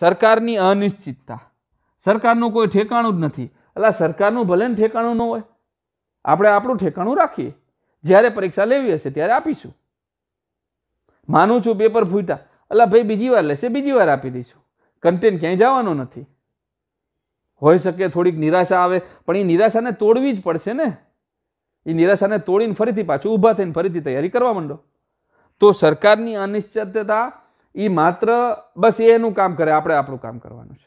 સરકારની અનિશ્ચિતતા સરકારનું કોઈ ઠેકાણું જ નથી એટલે સરકારનું ભલે ને ઠેકાણું ન હોય આપણે આપણું ઠેકાણું રાખીએ જ્યારે પરીક્ષા લેવી હશે ત્યારે આપીશું માનું છું પેપર ફૂટા એટલે ભાઈ બીજી વાર લેશે બીજી વાર આપી દઈશું કન્ટેન્ટ ક્યાંય જવાનો નથી હોઈ શકે થોડીક નિરાશા આવે પણ એ નિરાશાને તોડવી જ પડશે ને એ નિરાશાને તોડીને ફરીથી પાછું ઊભા થઈને ફરીથી તૈયારી કરવા માંડો તો સરકારની અનિશ્ચિતતા એ માત્ર બસ એનું કામ કરે આપણે આપણું કામ કરવાનું છે